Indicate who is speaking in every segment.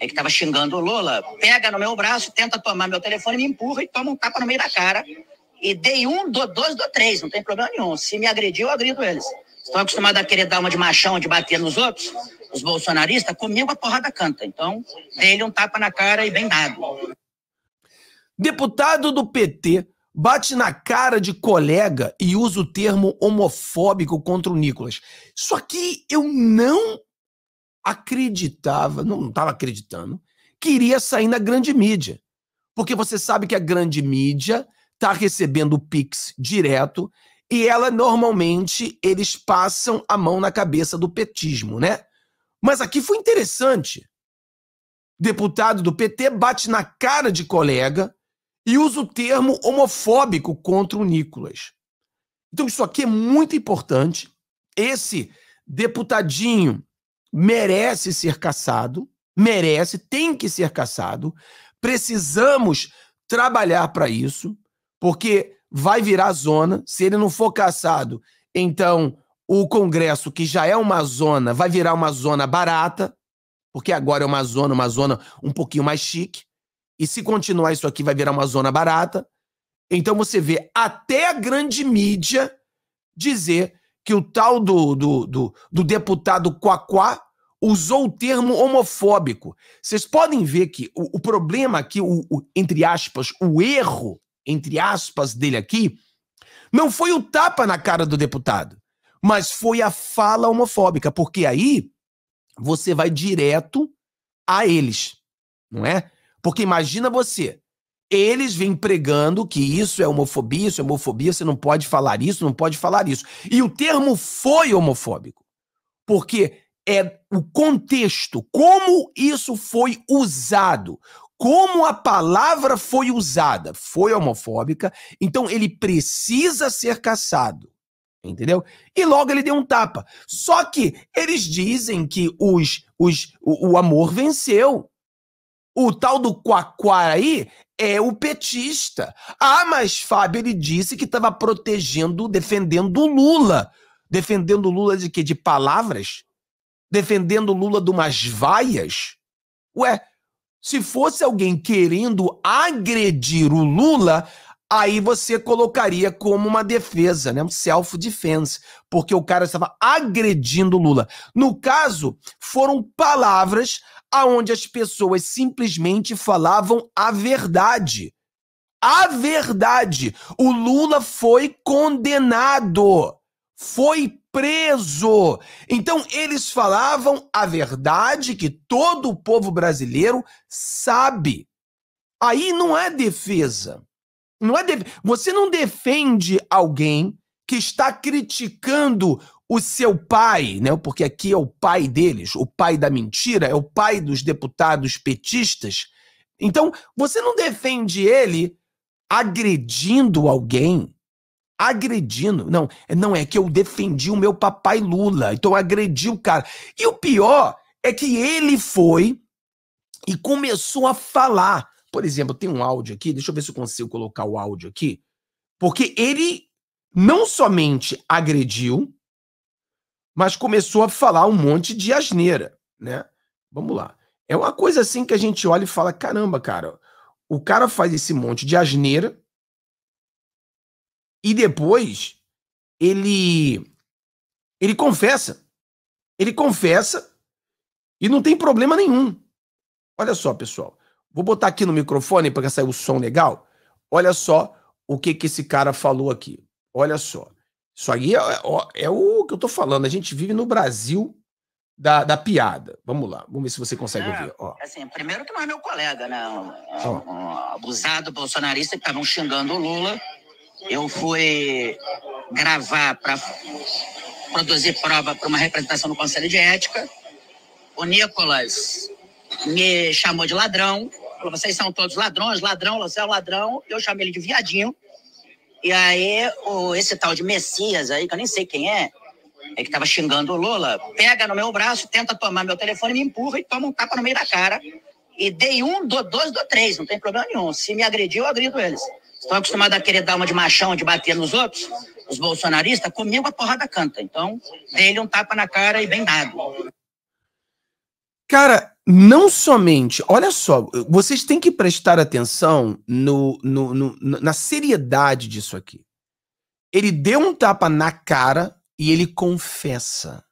Speaker 1: É que tava xingando o Lula, pega no meu braço, tenta tomar meu telefone, me empurra e toma um tapa no meio da cara. E dei um, do dois, do três, não tem problema nenhum. Se me agrediu, eu agrido eles. Estão acostumados a querer dar uma de machão, de bater nos outros, os bolsonaristas, comigo a porrada canta. Então, dei-lhe um tapa na cara e bem dado.
Speaker 2: Deputado do PT bate na cara de colega e usa o termo homofóbico contra o Nicolas. Isso aqui eu não acreditava, não estava acreditando, que iria sair na grande mídia. Porque você sabe que a grande mídia está recebendo o Pix direto e ela normalmente eles passam a mão na cabeça do petismo, né? Mas aqui foi interessante. Deputado do PT bate na cara de colega e usa o termo homofóbico contra o Nicolas. Então isso aqui é muito importante. Esse deputadinho merece ser caçado, merece, tem que ser caçado. Precisamos trabalhar para isso, porque vai virar zona. Se ele não for caçado, então o Congresso, que já é uma zona, vai virar uma zona barata, porque agora é uma zona, uma zona um pouquinho mais chique. E se continuar isso aqui, vai virar uma zona barata. Então você vê até a grande mídia dizer que o tal do, do, do, do deputado Quaquá usou o termo homofóbico. Vocês podem ver que o, o problema aqui, o, o, entre aspas, o erro, entre aspas, dele aqui, não foi o tapa na cara do deputado, mas foi a fala homofóbica, porque aí você vai direto a eles, não é? Porque imagina você, eles vêm pregando que isso é homofobia, isso é homofobia, você não pode falar isso, não pode falar isso. E o termo foi homofóbico, porque é o contexto, como isso foi usado, como a palavra foi usada, foi homofóbica, então ele precisa ser caçado. Entendeu? E logo ele deu um tapa. Só que eles dizem que os, os, o, o amor venceu. O tal do Quaquara aí é o petista. Ah, mas Fábio ele disse que estava protegendo, defendendo o Lula. Defendendo o Lula de quê? De palavras? Defendendo o Lula de umas vaias? Ué, se fosse alguém querendo agredir o Lula, aí você colocaria como uma defesa, né? Um self-defense, porque o cara estava agredindo o Lula. No caso, foram palavras aonde as pessoas simplesmente falavam a verdade. A verdade. O Lula foi condenado, foi preso. Então, eles falavam a verdade que todo o povo brasileiro sabe. Aí não é defesa. Não é def... Você não defende alguém que está criticando o seu pai, né, porque aqui é o pai deles, o pai da mentira, é o pai dos deputados petistas. Então, você não defende ele agredindo alguém. Agredindo. Não, não é que eu defendi o meu papai Lula, então eu agredi o cara. E o pior é que ele foi e começou a falar. Por exemplo, tem um áudio aqui, deixa eu ver se eu consigo colocar o áudio aqui. Porque ele não somente agrediu, mas começou a falar um monte de asneira, né? Vamos lá. É uma coisa assim que a gente olha e fala: caramba, cara, o cara faz esse monte de asneira e depois ele ele confessa. Ele confessa e não tem problema nenhum. Olha só, pessoal. Vou botar aqui no microfone para sair o som legal. Olha só o que, que esse cara falou aqui. Olha só. Isso aí é, é, o que eu tô falando. A gente vive no Brasil da, da piada. Vamos lá, vamos ver se você consegue é, ouvir. Ó.
Speaker 1: Assim, primeiro que não é meu colega, né? Um, é um, um abusado bolsonarista que estavam xingando o Lula. Eu fui gravar para produzir prova para uma representação no Conselho de Ética. O Nicolas me chamou de ladrão. Falou, vocês são todos ladrões, ladrão, você é ladrão. Eu chamei ele de viadinho. E aí, o, esse tal de Messias aí, que eu nem sei quem é, é que tava xingando o Lula, pega no meu braço, tenta tomar meu telefone, me empurra e toma um tapa no meio da cara. E dei um, do dois, do três, não tem problema nenhum. Se me agrediu, eu agrido eles. Estão acostumados a querer dar uma de machão, de bater nos outros, os bolsonaristas, comigo a porrada canta. Então, dei-lhe um tapa na cara e bem dado.
Speaker 2: Cara, não somente, olha só, vocês têm que prestar atenção no, no, no, na seriedade disso aqui. Ele deu um tapa na cara e ele confessa.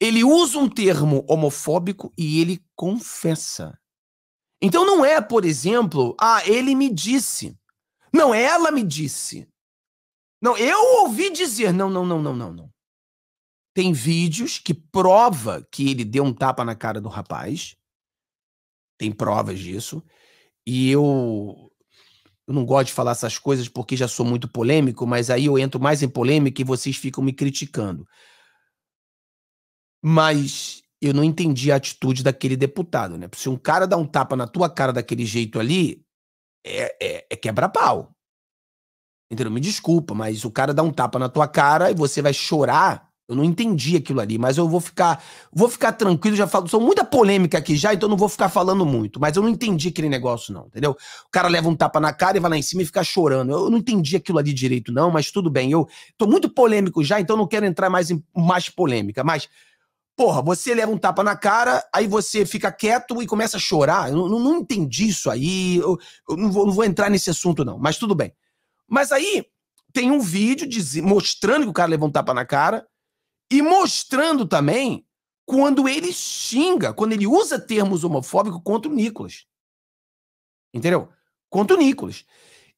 Speaker 2: Ele usa um termo homofóbico e ele confessa. Então não é, por exemplo, ah, ele me disse. Não, ela me disse. Não, eu ouvi dizer. Não, não, não, não, não, não. Tem vídeos que prova que ele deu um tapa na cara do rapaz tem provas disso. E eu, eu não gosto de falar essas coisas porque já sou muito polêmico, mas aí eu entro mais em polêmica e vocês ficam me criticando. Mas eu não entendi a atitude daquele deputado, né? Se um cara dá um tapa na tua cara daquele jeito ali, é, é, é quebra-pau. Entendeu? Me desculpa, mas o cara dá um tapa na tua cara e você vai chorar eu não entendi aquilo ali, mas eu vou ficar, vou ficar tranquilo, já falo, sou muita polêmica aqui já, então não vou ficar falando muito, mas eu não entendi aquele negócio não, entendeu? O cara leva um tapa na cara e vai lá em cima e fica chorando. Eu não entendi aquilo ali direito não, mas tudo bem. Eu tô muito polêmico já, então não quero entrar mais em mais polêmica, mas porra, você leva um tapa na cara, aí você fica quieto e começa a chorar. Eu não, não entendi isso aí. Eu, eu não, vou, não vou entrar nesse assunto não, mas tudo bem. Mas aí tem um vídeo diz, mostrando que o cara levou um tapa na cara e mostrando também quando ele xinga, quando ele usa termos homofóbicos contra o Nicolas. Entendeu? Contra o Nicolas.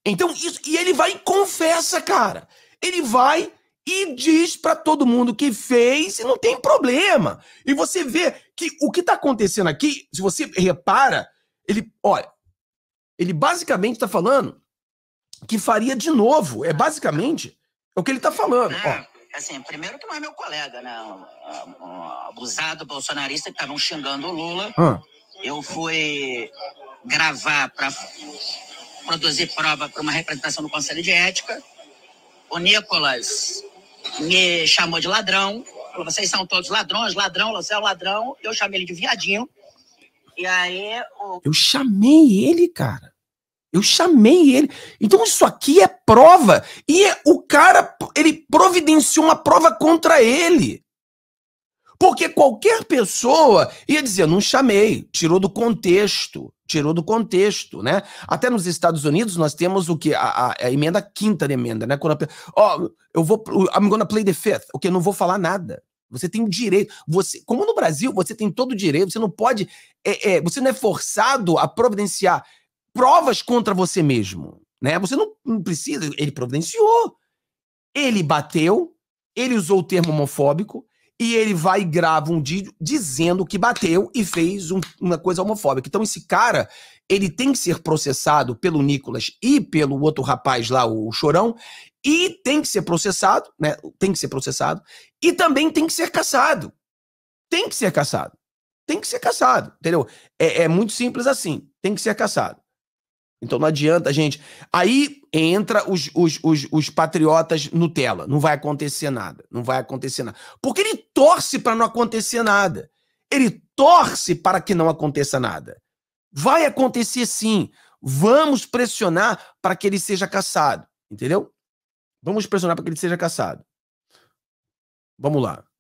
Speaker 2: Então, isso. E ele vai e confessa, cara. Ele vai e diz para todo mundo que fez e não tem problema. E você vê que o que tá acontecendo aqui, se você repara, ele, olha, ele basicamente tá falando que faria de novo. É basicamente o que ele tá falando. Ó,
Speaker 1: assim, primeiro que não é meu colega, né? Abusado bolsonarista que estavam xingando o Lula. Ah. Eu fui gravar para produzir prova para uma representação do Conselho de Ética. O Nicolas me chamou de ladrão. Falou, vocês são todos ladrões, ladrão, você é ladrão. Eu chamei ele de viadinho. E aí.
Speaker 2: O... Eu chamei ele, cara. Eu chamei ele. Então isso aqui é prova. E o cara, ele providenciou uma prova contra ele. Porque qualquer pessoa ia dizer, não chamei, tirou do contexto, tirou do contexto, né? Até nos Estados Unidos nós temos o que? A, a, a, emenda quinta quinta emenda, né? Quando a, eu vou, I'm gonna play the fifth, o que? Não vou falar nada. Você tem o direito, você, como no Brasil, você tem todo o direito, você não pode, é, é, você não é forçado a providenciar provas contra você mesmo. Né? Você não, não precisa. Ele providenciou. Ele bateu, ele usou o termo homofóbico, e ele vai e grava um vídeo dizendo que bateu e fez um, uma coisa homofóbica. Então esse cara, ele tem que ser processado pelo Nicolas e pelo outro rapaz lá, o Chorão, e tem que ser processado, né? Tem que ser processado e também tem que ser caçado. Tem que ser caçado. Tem que ser caçado, entendeu? É, é muito simples assim. Tem que ser caçado. Então não adianta, gente. Aí entra os, os, os, os, patriotas Nutella. Não vai acontecer nada. Não vai acontecer nada. Porque ele torce para não acontecer nada. Ele torce para que não aconteça nada. Vai acontecer sim. Vamos pressionar para que ele seja caçado. Entendeu? Vamos pressionar para que ele seja caçado. Vamos lá.